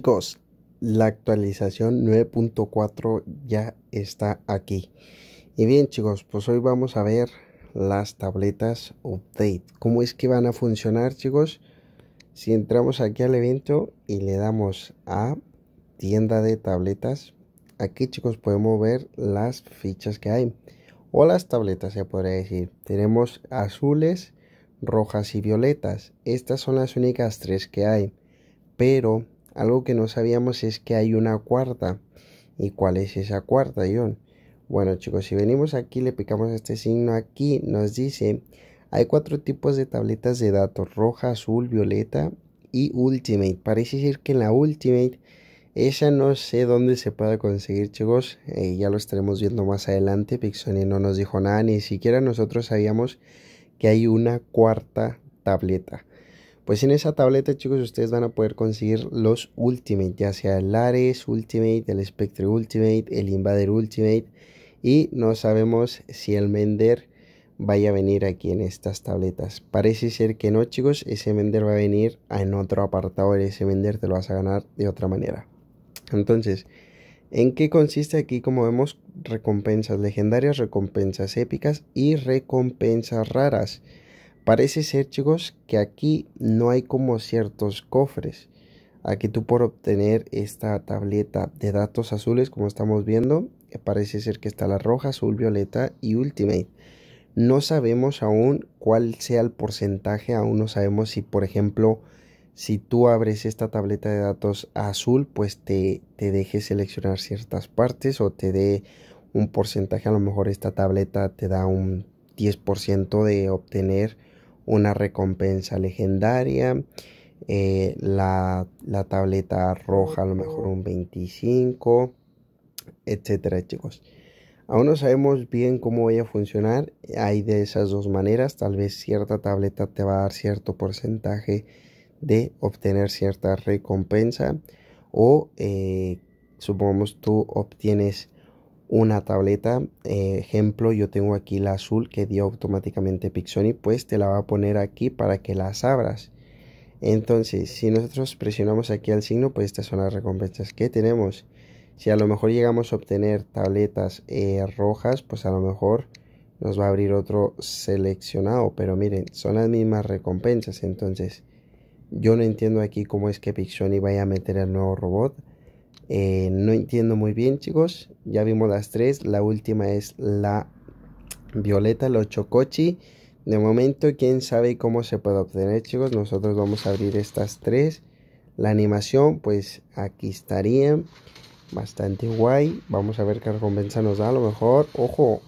Chicos, la actualización 9.4 ya está aquí. Y bien chicos, pues hoy vamos a ver las tabletas update. ¿Cómo es que van a funcionar chicos? Si entramos aquí al evento y le damos a tienda de tabletas. Aquí chicos podemos ver las fichas que hay. O las tabletas se podría decir. Tenemos azules, rojas y violetas. Estas son las únicas tres que hay. Pero algo que no sabíamos es que hay una cuarta. ¿Y cuál es esa cuarta, John? Bueno, chicos, si venimos aquí, le picamos este signo aquí, nos dice, hay cuatro tipos de tabletas de datos, roja, azul, violeta y Ultimate. Parece decir que en la Ultimate, esa no sé dónde se pueda conseguir, chicos. Eh, ya lo estaremos viendo más adelante. Pixoni no nos dijo nada, ni siquiera nosotros sabíamos que hay una cuarta tableta. Pues en esa tableta, chicos, ustedes van a poder conseguir los Ultimate, ya sea el Ares Ultimate, el Spectre Ultimate, el Invader Ultimate. Y no sabemos si el Mender vaya a venir aquí en estas tabletas. Parece ser que no, chicos. Ese Mender va a venir en otro apartado. Y Ese Mender te lo vas a ganar de otra manera. Entonces, ¿en qué consiste aquí? Como vemos, recompensas legendarias, recompensas épicas y recompensas raras. Parece ser, chicos, que aquí no hay como ciertos cofres. Aquí tú por obtener esta tableta de datos azules, como estamos viendo, eh, parece ser que está la roja, azul, violeta y ultimate. No sabemos aún cuál sea el porcentaje, aún no sabemos si, por ejemplo, si tú abres esta tableta de datos azul, pues te, te deje seleccionar ciertas partes o te dé un porcentaje, a lo mejor esta tableta te da un 10% de obtener una recompensa legendaria. Eh, la, tableta roja a lo mejor un 25, etcétera chicos. Aún no sabemos bien cómo vaya a funcionar, hay de esas dos maneras, tal vez cierta tableta te va a dar cierto porcentaje de obtener cierta recompensa o eh, supongamos tú obtienes una tableta. Eh, ejemplo, yo tengo aquí la azul que dio automáticamente Pixoni, pues te la va a poner aquí para que las abras. Entonces, si nosotros presionamos aquí al signo, pues estas son las recompensas que tenemos. Si a lo mejor llegamos a obtener tabletas eh, rojas, pues a lo mejor nos va a abrir otro seleccionado. Pero miren, son las mismas recompensas. Entonces, yo no entiendo aquí cómo es que Pixoni vaya a meter el nuevo robot eh, no entiendo muy bien, chicos. Ya vimos las tres. La última es la violeta, los chocochi. De momento, quién sabe cómo se puede obtener, chicos. Nosotros vamos a abrir estas tres. La animación, pues aquí estaría. Bastante guay. Vamos a ver qué recompensa nos da. A lo mejor, ojo,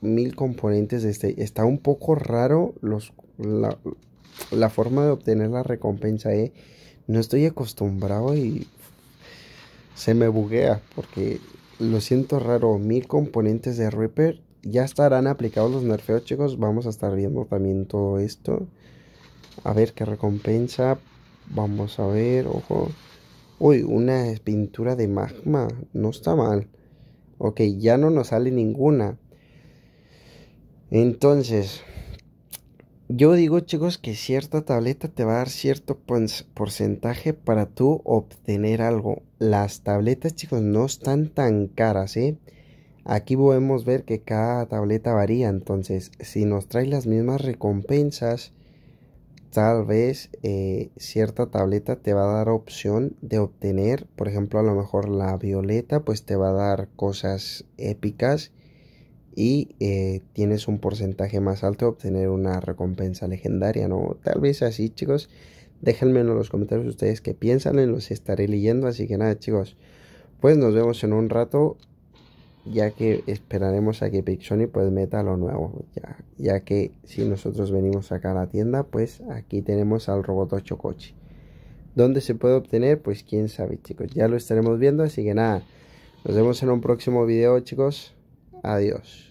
mil componentes de este. Está un poco raro los, la, forma de obtener la recompensa, ¿eh? No estoy acostumbrado y se me buguea porque lo siento raro. Mil componentes de Reaper ya estarán aplicados los nerfeos, chicos. Vamos a estar viendo también todo esto. A ver qué recompensa. Vamos a ver, ojo. Uy, una pintura de magma. No está mal. Ok, ya no nos sale ninguna. Entonces, yo digo, chicos, que cierta tableta te va a dar cierto porcentaje para tú obtener algo. Las tabletas, chicos, no están tan caras, ¿eh? Aquí podemos ver que cada tableta varía, entonces si nos trae las mismas recompensas, tal vez eh, cierta tableta te va a dar opción de obtener, por ejemplo, a lo mejor la violeta, pues te va a dar cosas épicas y eh, tienes un porcentaje más alto de obtener una recompensa legendaria, ¿no? Tal vez así, chicos. Déjenme en los comentarios ustedes qué piensan, en los estaré leyendo. Así que nada, chicos, pues nos vemos en un rato, ya que esperaremos a que Pixoni pues meta lo nuevo. Ya, ya que si nosotros venimos acá a la tienda, pues aquí tenemos al robot Chocochi. ¿Dónde se puede obtener? Pues quién sabe, chicos. Ya lo estaremos viendo, así que nada. Nos vemos en un próximo video, chicos. Adiós.